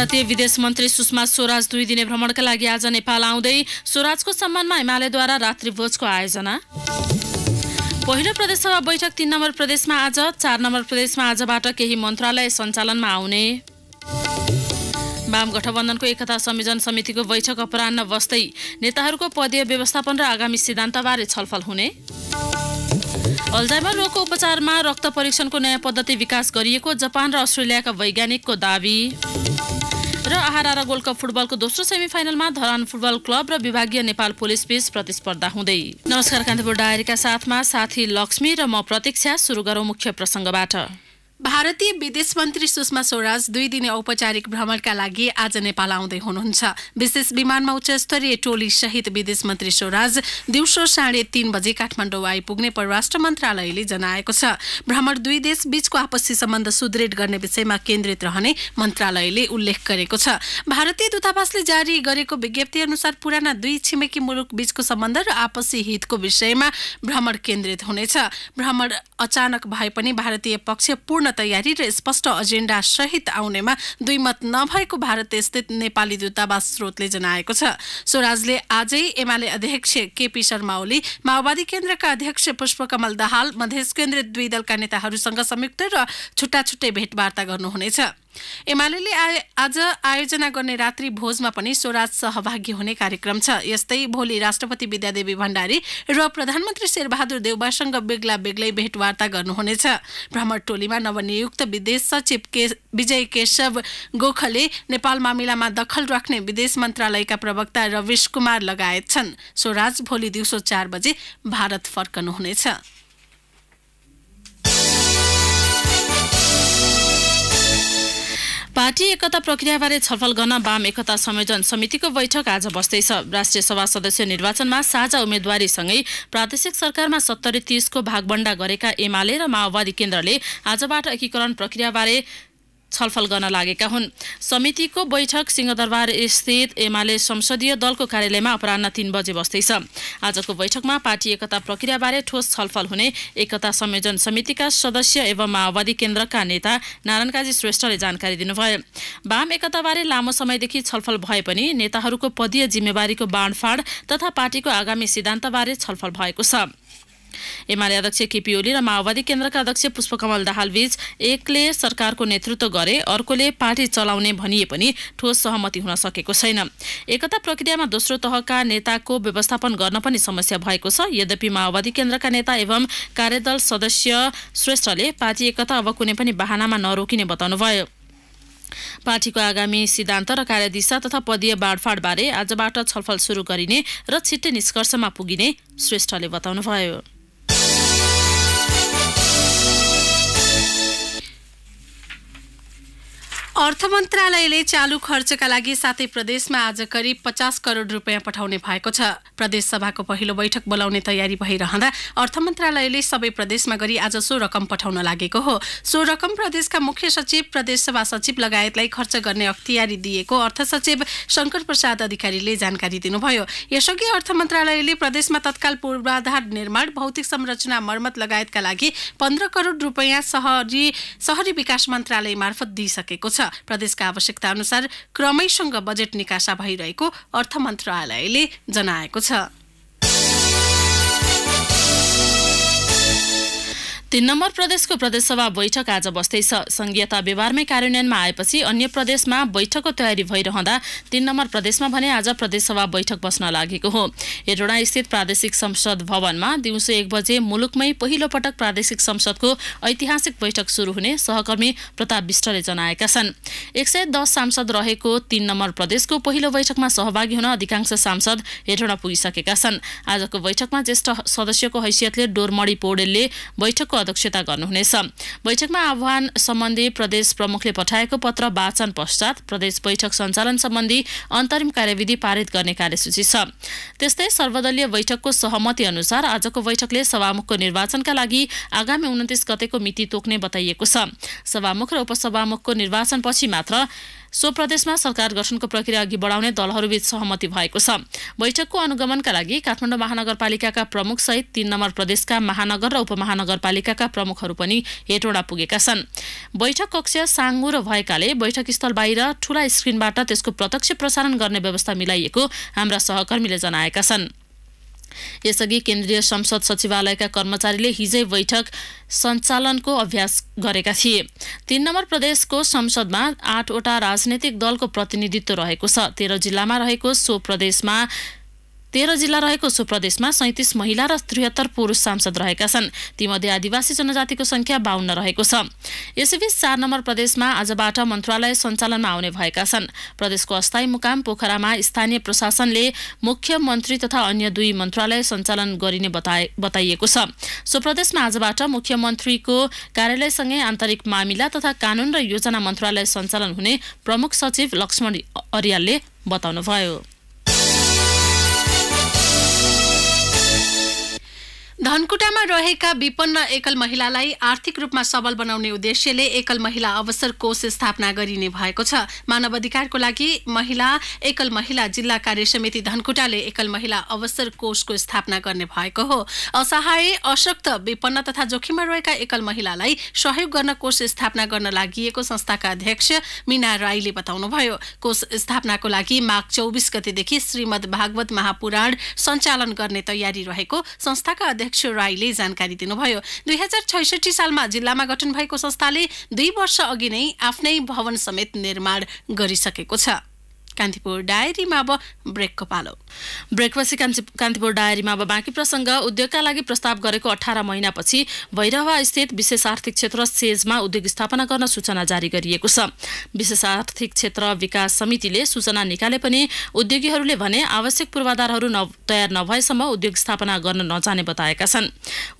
भारतीय विदेश मन्त्री सुषमा स्वराज दुई दिने भ्रमणका लागि आज नेपाल आउँदै स्वराजको सम्मानमा हिमालयद्वारा रात्रिभोजको आयोजना पहिलो प्रदेशसभा बैठक तीन नम्बर प्रदेशमा आज चार नम्बर प्रदेशमा आजबाट केही मन्त्रालय सञ्चालनमा आउने वाम गठबन्धनको एकता संयोजन समितिको बैठक अपरान्न बस्दै नेताहरूको पदीय व्यवस्थापन र आगामी सिद्धान्तबारे छलफल हुने अल्जाइमर रोगको उपचारमा रक्त परीक्षणको नयाँ पद्धति विकास गरिएको जापान र अस्ट्रेलियाका वैज्ञानिकको दावी आहारा गोल्ड कप फुटबलको दोस्रो सेमी फाइनलमा धरान फुटबल क्लब र विभागीय नेपाल पुलिस बीच प्रतिस्पर्धा हुँदै नमस्कार कान्तिपुर डायरीका साथमा साथी लक्ष्मी र म प्रतीक्षा सुरु गरौँ मुख्य प्रसङ्गबाट भारतीय विदेश मन्त्री सुषमा स्वराज दुई दिने औपचारिक भ्रमणका लागि आज नेपाल आउँदै हुनुहुन्छ विशेष विमानमा उच्चस्तरीय टोली सहित विदेश मन्त्री स्वराज दिउँसो साढे तीन बजे काठमाडौँ आइपुग्ने परराष्ट्र मन्त्रालयले जनाएको छ भ्रमण दुई देश बीचको आपसी सम्बन्ध सुदृढ गर्ने विषयमा केन्द्रित रहने मन्त्रालयले उल्लेख गरेको छ भारतीय दूतावासले जारी गरेको विज्ञप्ति अनुसार पुराना दुई छिमेकी मुलुक बीचको सम्बन्ध र आपसी हितको विषयमा भ्रमण केन्द्रित हुनेछ भ्रमण अचानक भए पनि भारतीय पक्ष पूर्ण पूर्ण तयारी र स्पष्ट एजेन्डा सहित आउनेमा दुई मत नभएको भारत स्थित नेपाली दूतावास स्रोतले जनाएको छ स्वराजले आजै एमाले अध्यक्ष केपी शर्मा ओली माओवादी केन्द्रका अध्यक्ष पुष्पकमल दाहाल मधेस केन्द्रित दुई दलका नेताहरूसँग संयुक्त र छुट्टा छुट्टै भेटवार्ता गर्नुहुनेछ एमाले आज आयोजना गर्ने रात्रि भोजमा पनि स्वराज सहभागी हुने कार्यक्रम छ यस्तै भोलि राष्ट्रपति विद्यादेवी भण्डारी र प्रधानमन्त्री शेरबहादुर देउबासँग बेग्ला बेग्लै भेटवार्ता गर्नुहुनेछ भ्रमण टोलीमा नवनियुक्त विदेश सचिव के विजय केशव गोखले नेपाल मामिलामा दखल राख्ने विदेश मन्त्रालयका प्रवक्ता रविश कुमार लगायत छन् स्वराज भोलि दिउँसो चार बजे भारत फर्कनुहुनेछ पार्टी एकता प्रक्रियाबारे छलफल गर्न वाम एकता संयोजन समितिको बैठक आज बस्दैछ राष्ट्रिय सभा सदस्य निर्वाचनमा साझा उम्मेद्वारीसँगै प्रादेशिक सरकारमा सत्तरी तीसको भागबण्डा गरेका एमाले र माओवादी केन्द्रले आजबाट एकीकरण प्रक्रियाबारे छलफल गर्न लागेका हुन् समितिको बैठक सिंहदरबार स्थित एमाले संसदीय दलको कार्यालयमा अपरान्न तीन बजे बस्दैछ आजको बैठकमा पार्टी एकता प्रक्रियाबारे ठोस छलफल हुने एकता संयोजन समितिका सदस्य एवं माओवादी केन्द्रका नेता नारायण काजी श्रेष्ठले जानकारी दिनुभयो वाम एकताबारे लामो समयदेखि छलफल भए पनि नेताहरूको पदीय जिम्मेवारीको बाँडफाँड तथा पार्टीको आगामी सिद्धान्तबारे छलफल भएको छ एमाले अध्यक्ष केपी ओली र माओवादी केन्द्रका अध्यक्ष पुष्पकमल दाहालबीच एकले सरकारको नेतृत्व गरे अर्कोले पार्टी चलाउने भनिए पनि ठोस सहमति हुन सकेको छैन एकता प्रक्रियामा दोस्रो तहका नेताको व्यवस्थापन गर्न पनि समस्या भएको छ यद्यपि माओवादी केन्द्रका नेता एवं कार्यदल सदस्य श्रेष्ठले पार्टी एकता अब कुनै पनि बाहनामा नरोकिने बताउनुभयो पार्टीको आगामी सिद्धान्त र कार्यदिशा तथा पदीय बाँडफाँडबारे आजबाट छलफल सुरु गरिने र छिट्टै निष्कर्षमा पुगिने श्रेष्ठले बताउनुभयो अर्थ मन्त्रालयले चालु खर्चका लागि साथै प्रदेशमा आज करिब पचास करोड रुपियाँ पठाउने भएको छ प्रदेश सभाको पहिलो बैठक बोलाउने तयारी भइरहँदा अर्थ मन्त्रालयले सबै प्रदेशमा गरी आज सो रकम पठाउन लागेको हो सो रकम प्रदेशका मुख्य सचिव प्रदेश सभा सचिव लगायतलाई खर्च गर्ने अख्तियारी दिएको अर्थ सचिव शङ्कर प्रसाद अधिकारीले जानकारी दिनुभयो यसअघि अर्थ मन्त्रालयले प्रदेशमा तत्काल पूर्वाधार निर्माण भौतिक संरचना मर्मत लगायतका लागि पन्ध्र करोड रुपियाँ सहरी सहरी विकास मन्त्रालय मार्फत दिइसकेको छ प्रदेशका आवश्यकता अनुसार क्रमैसँग बजेट निकासा भइरहेको अर्थ मन्त्रालयले जनाएको छ तीन नम्बर प्रदेशको प्रदेशसभा बैठक आज बस्दैछ संघीयता व्यवहारमै कार्यान्वयनमा आएपछि अन्य प्रदेशमा बैठकको तयारी भइरहँदा तीन नम्बर प्रदेशमा भने आज प्रदेशसभा बैठक बस्न लागेको हो हेटोडा स्थित प्रादेशिक संसद भवनमा दिउँसो एक बजे मुलुकमै पहिलो पटक प्रादेशिक संसदको ऐतिहासिक बैठक सुरु हुने सहकर्मी प्रताप विष्टले जनाएका छन् एक सय दस सांसद रहेको तीन नम्बर प्रदेशको पहिलो बैठकमा सहभागी हुन अधिकांश सांसद हेटोडा पुगिसकेका छन् आजको बैठकमा ज्येष्ठ सदस्यको हैसियतले डोरमणी पौडेलले बैठकको अध्यक्षता गर्नुहुनेछ बैठकमा आह्वान सम्बन्धी प्रदेश प्रमुखले पठाएको पत्र वाचन पश्चात प्रदेश बैठक सञ्चालन सम्बन्धी अन्तरिम कार्यविधि पारित गर्ने कार्यसूची छ त्यस्तै सर्वदलीय बैठकको सहमति अनुसार आजको बैठकले सभामुखको निर्वाचनका लागि आगामी उन्तिस गतेको मिति तोक्ने बताइएको छ सभामुख र उपसभामुखको निर्वाचनपछि मात्र सो प्रदेशमा सरकार गठनको प्रक्रिया अघि बढाउने दलहरूबीच सहमति भएको छ बैठकको अनुगमनका लागि काठमाडौँ महानगरपालिकाका प्रमुख सहित तीन नम्बर प्रदेशका महानगर र उपमहानगरपालिकाका प्रमुखहरू पनि हेटौँडा पुगेका छन् बैठक कक्ष र भएकाले बैठक स्थल बाहिर ठूला स्क्रिनबाट त्यसको प्रत्यक्ष प्रसारण गर्ने व्यवस्था मिलाइएको हाम्रा सहकर्मीले जनाएका छन् यसअघि केन्द्रीय संसद सचिवालयका कर्मचारीले हिजै बैठक सञ्चालनको अभ्यास गरेका थिए तीन नम्बर प्रदेशको संसदमा आठवटा राजनैतिक दलको प्रतिनिधित्व रहेको छ तेह्र जिल्लामा रहेको सो प्रदेशमा तेह्र जिल्ला रहेको सो प्रदेशमा सैतिस महिला र त्रिहत्तर पुरुष सांसद रहेका छन् तीमध्ये आदिवासी जनजातिको संख्या बाहन्न रहेको छ यसैबीच चार नम्बर प्रदेशमा आजबाट मन्त्रालय सञ्चालनमा आउने भएका छन् प्रदेशको अस्थायी मुकाम पोखरामा स्थानीय प्रशासनले मुख्यमन्त्री तथा अन्य दुई मन्त्रालय सञ्चालन गरिने बताइएको छ सो प्रदेशमा आजबाट मुख्यमन्त्रीको कार्यालयसँगै आन्तरिक मामिला तथा कानून र योजना मन्त्रालय सञ्चालन हुने प्रमुख सचिव लक्ष्मण अरियालले बताउनुभयो धनकुटामा रहेका विपन्न एकल महिलालाई आर्थिक रूपमा सबल बनाउने उद्देश्यले एकल महिला अवसर कोष स्थापना गरिने भएको छ मानव अधिकारको लागि महिला एकल महिला जिल्ला कार्य समिति धनकुटाले एकल महिला अवसर कोषको स्थापना गर्ने भएको हो असहाय अशक्त विपन्न तथा जोखिममा रहेका एकल महिलालाई सहयोग गर्न कोष स्थापना गर्न लागि संस्थाका अध्यक्ष मिना राईले बताउनुभयो कोष स्थापनाको लागि माघ चौबिस गतेदेखि श्रीमद् भागवत महापुराण सञ्चालन गर्ने तयारी रहेको संस्थाका अध्यक्ष अध्यक्ष राईले जानकारी दिनुभयो दुई हजार छैसठी सालमा जिल्लामा गठन भएको संस्थाले दुई वर्ष अघि नै आफ्नै भवन समेत निर्माण गरिसकेको छ कान्तिपुर डायरीमा अब ब्रेकको पालो ब्रेकपछि कान्ति कान्तिपुर डायरीमा अब बाँकी प्रसङ्ग उद्योगका लागि प्रस्ताव गरेको अठार महिनापछि स्थित विशेष आर्थिक क्षेत्र सेजमा उद्योग स्थापना गर्न सूचना जारी गरिएको छ विशेष आर्थिक क्षेत्र विकास समितिले सूचना निकाले पनि उद्योगीहरूले भने आवश्यक पूर्वाधारहरू न तयार नभएसम्म उद्योग स्थापना गर्न नजाने बताएका छन्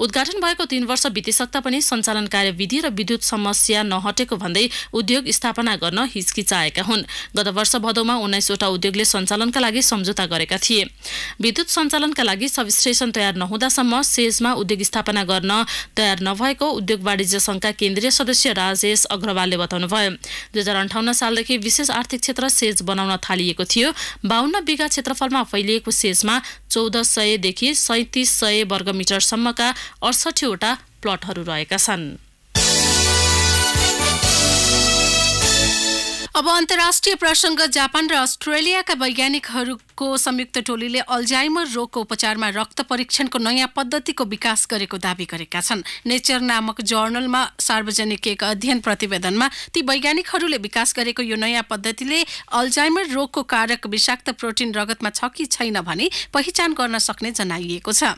उद्घाटन भएको तीन वर्ष बितिसक्दा पनि सञ्चालन कार्यविधि र विद्युत समस्या नहटेको भन्दै उद्योग स्थापना गर्न हिचकिचाएका हुन् गत वर्ष भदौमा उन्नाइसवटा उद्योगले सञ्चालनका लागि सम्झौता गरेका थिए विद्युत सञ्चालनका लागि सविश्लेषण तयार नहुँदासम्म सेजमा उद्योग स्थापना गर्न तयार नभएको उद्योग वाणिज्य संघका केन्द्रीय सदस्य राजेश अग्रवालले बताउनुभयो दुई हजार अन्ठाउन्न सालदेखि विशेष आर्थिक क्षेत्र सेज बनाउन थालिएको थियो बाहन्न बिघा क्षेत्रफलमा फैलिएको सेजमा चौध सयदेखि सैतिस सय वर्गमिटरसम्मका अडसठीवटा प्लटहरू रहेका छन् अब अन्तर्राष्ट्रिय प्रसङ्ग जापान र अस्ट्रेलियाका वैज्ञानिकहरूको संयुक्त टोलीले अल्जाइमर रोगको उपचारमा रक्त परीक्षणको नयाँ पद्धतिको विकास गरेको दावी गरेका छन् नेचर नामक जर्नलमा सार्वजनिक एक अध्ययन प्रतिवेदनमा ती वैज्ञानिकहरूले विकास गरेको यो नयाँ पद्धतिले अल्जाइमर रोगको कारक विषाक्त प्रोटिन रगतमा छ कि छैन भनी पहिचान गर्न सक्ने जनाइएको छ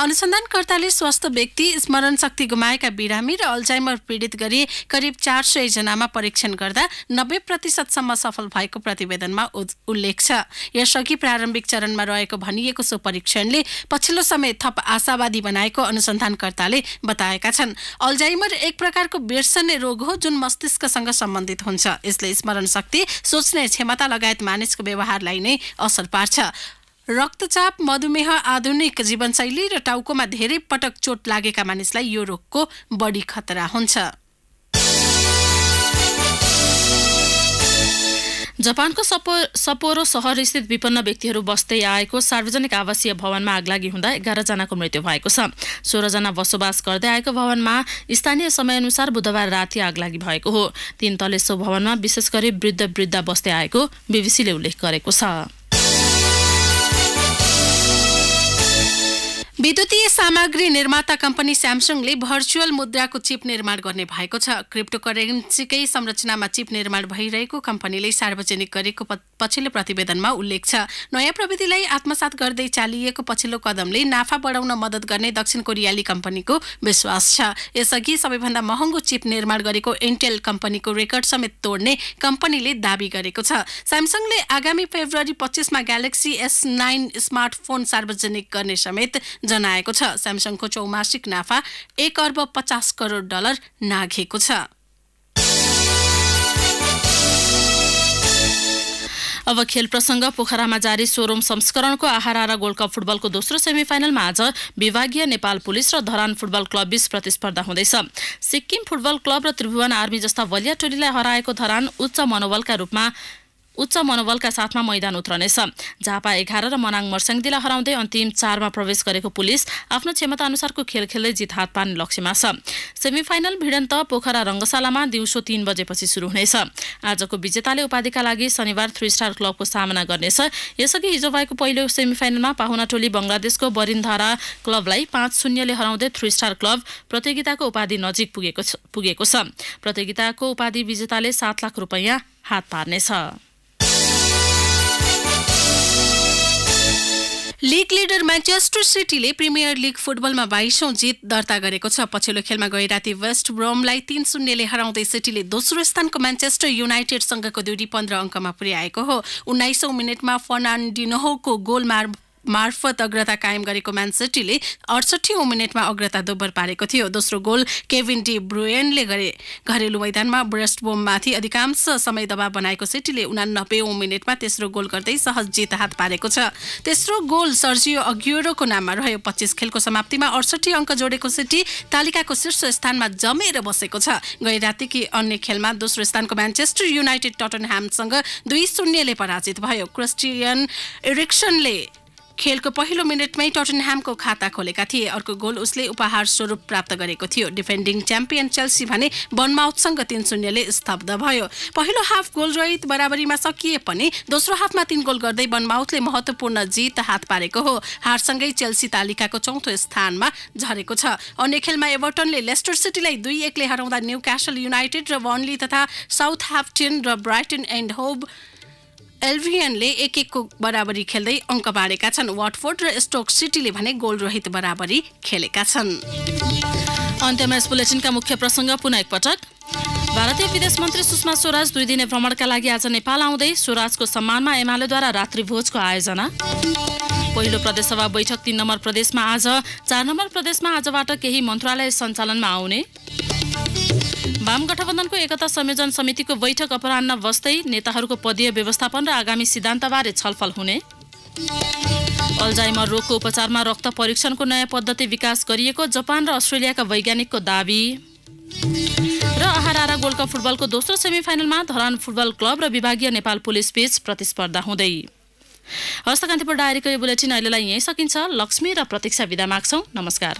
अनुसन्धानकर्ताले स्वस्थ व्यक्ति स्मरण शक्ति गुमाएका बिरामी र अल्जाइमर पीडित गरी करिब चार सय जनामा परीक्षण गर्दा नब्बे प्रतिशतसम्म सफल भएको प्रतिवेदनमा उल्लेख छ यसअघि प्रारम्भिक चरणमा रहेको भनिएको सो परीक्षणले पछिल्लो समय थप आशावादी बनाएको अनुसन्धानकर्ताले बताएका छन् अल्जाइमर एक प्रकारको बिर्सने रोग हो जुन मस्तिष्कसँग सम्बन्धित हुन्छ यसले स्मरण शक्ति सोच्ने क्षमता लगायत मानिसको व्यवहारलाई नै असर पार्छ रक्तचाप मधुमेह आधुनिक जीवनशैली र टाउकोमा धेरै पटक चोट लागेका मानिसलाई यो रोगको बढी खतरा हुन्छ जापानको सपो सपोरो सहर स्थित विपन्न व्यक्तिहरू बस्दै आएको सार्वजनिक आवासीय भवनमा आगलागी हुँदा एघारजनाको मृत्यु भएको छ सोह्रजना बसोबास गर्दै आएको भवनमा स्थानीय समयअनुसार बुधबार राति आगलागी भएको हो तीन तले सो भवनमा विशेष गरी वृद्ध वृद्ध बस्दै आएको बिबिसीले उल्लेख गरेको छ विद्युतीय सामग्री निर्माता कम्पनी स्यामसङले भर्चुअल मुद्राको चिप निर्माण गर्ने भएको छ क्रिप्टो करेन्सीकै संरचनामा चिप निर्माण भइरहेको कम्पनीले सार्वजनिक गरेको पछिल्लो प्रतिवेदनमा उल्लेख छ नयाँ प्रविधिलाई आत्मसात गर्दै चालिएको पछिल्लो कदमले नाफा बढाउन मद्दत गर्ने दक्षिण कोरियाली कम्पनीको विश्वास छ यसअघि सबैभन्दा महँगो चिप निर्माण गरेको इन्टेल कम्पनीको रेकर्ड समेत तोड्ने कम्पनीले दावी गरेको छ स्यामसङले आगामी फेब्रुअरी पच्चिसमा ग्यालेक्सी एस नाइन स्मार्टफोन सार्वजनिक गर्ने समेत जनाएको छ स्यामसङको चौमासिक नाफा एक अर्ब पचास करोड डलर नाघेको छ अब खेल प्रसङ्ग पोखरामा जारी सोरोम संस्करणको आहारा र गोल्ड कप फुटबलको दोस्रो सेमिफाइनलमा आज विभागीय नेपाल पुलिस र धरान फुटबल क्लब बीच प्रतिस्पर्धा हुँदैछ सिक्किम फुटबल क्लब र त्रिभुवन आर्मी जस्ता बलिया टोलीलाई हराएको धरान उच्च मनोबलका रूपमा उच्च मनोबलका साथमा मैदान उत्रनेछ झापा एघार र मनाङ मर्स्याङदीलाई हराउँदै अन्तिम चारमा प्रवेश गरेको पुलिस आफ्नो क्षमता अनुसारको खेल खेल्दै जित हात पार्ने लक्ष्यमा छ सेमिफाइनल भिडन्त पोखरा रङ्गशालामा दिउँसो तीन बजेपछि सुरु हुनेछ आजको विजेताले उपाधिका लागि शनिबार थ्री स्टार क्लबको सामना गर्नेछ यसअघि हिजो भएको पहिलो सेमिफाइनलमा पाहुना टोली बङ्गलादेशको बरिन्धारा क्लबलाई पाँच शून्यले हराउँदै थ्री स्टार क्लब प्रतियोगिताको उपाधि नजिक पुगेको पुगेको छ प्रतियोगिताको उपाधि विजेताले सात लाख रुपियाँ हात पार्नेछ लिग लिडर म्यान्चेस्टर सिटीले प्रिमियर लिग फुटबलमा बाइसौँ जित दर्ता गरेको छ पछिल्लो खेलमा गए राति वेस्ट ब्रोमलाई तीन शून्यले हराउँदै सिटीले दोस्रो स्थानको म्यान्चेस्टर युनाइटेडसँगको दुरी पन्ध्र अङ्कमा पुर्याएको हो उन्नाइसौँ मिनटमा फर्नान्डिनोहोको गोलमार मार्फत अग्रता कायम गरेको म्यान म्यानसेटीले अडसठीौँ मिनटमा अग्रता दोब्बर पारेको थियो दोस्रो गोल केभिन डी ब्रुएनले गरे घरेलु मैदानमा ब्रेस्टबोममाथि अधिकांश समय दबाव बनाएको सेटीले उनानब्बेौँ मिनटमा तेस्रो गोल गर्दै सहज जित हात पारेको छ तेस्रो गोल सर्जियो अग्युरोको नाममा रह्यो पच्चिस खेलको समाप्तिमा अडसठी अङ्क जोडेको सिटी तालिकाको शीर्ष स्थानमा जमेर बसेको छ गै रातिकी अन्य खेलमा दोस्रो स्थानको म्यान्चेस्टर युनाइटेड टटनह्यामसँग दुई शून्यले पराजित भयो क्रिस्टियन इरिक्सनले खेलको पहिलो मिनटमै टटनह्यामको खाता खोलेका थिए अर्को गोल उसले उपहार स्वरूप प्राप्त गरेको थियो डिफेन्डिङ च्याम्पियन चेल्सी भने बनमाउथसँग तीन शून्यले स्तब्ध भयो पहिलो हाफ गोल रहित बराबरीमा सकिए पनि दोस्रो हाफमा तीन गोल गर्दै बनमाउथले महत्त्वपूर्ण जित हात पारेको हो हारसँगै चेल्सी तालिकाको चौथो स्थानमा झरेको छ अन्य खेलमा एभर्टनले लेस्टर सिटीलाई दुई एकले हराउँदा न्यू क्यासल युनाइटेड र वर्नली तथा साउथ हाफ्टिन र ब्राइटन एन्ड होब एल्भियनले एक एकको बराबरी खेल्दै अङ्क बाँडेका छन् वाटफोर्ड र स्टोक सिटीले भने गोलरहित बराबरी खेलेका छन् अन्त्यमा यस बुलेटिनका मुख्य प्रसङ्ग पुनः एकपटक भारतीय विदेश मन्त्री सुषमा स्वराज दुई दिने भ्रमणका लागि आज नेपाल आउँदै स्वराजको सम्मानमा एमालेद्वारा रात्रिभोजको आयोजना पहिलो प्रदेशसभा बैठक तीन नम्बर प्रदेशमा आज चार नम्बर प्रदेशमा आजबाट केही मन्त्रालय सञ्चालनमा आउने वाम गठबन्धनको एकता संयोजन समितिको बैठक अपरान्न बस्दै नेताहरूको पदीय व्यवस्थापन र आगामी सिद्धान्तबारे छलफल हुने अल्जाइमर रोगको उपचारमा रक्त परीक्षणको नयाँ पद्धति विकास गरिएको जापान र अस्ट्रेलियाका वैज्ञानिकको दावी र आहारा गोल्ड कप फुटबलको दोस्रो सेमी फाइनलमा धरान फुटबल क्लब र विभागीय नेपाल पुलिस बीच प्रतिस्पर्धा हुँदै हस्त कान्तिपुर डायरीको यो बुलेटिन अहिलेलाई यहीँ सकिन्छ लक्ष्मी र प्रतीक्षा विदा माग्छौ नमस्कार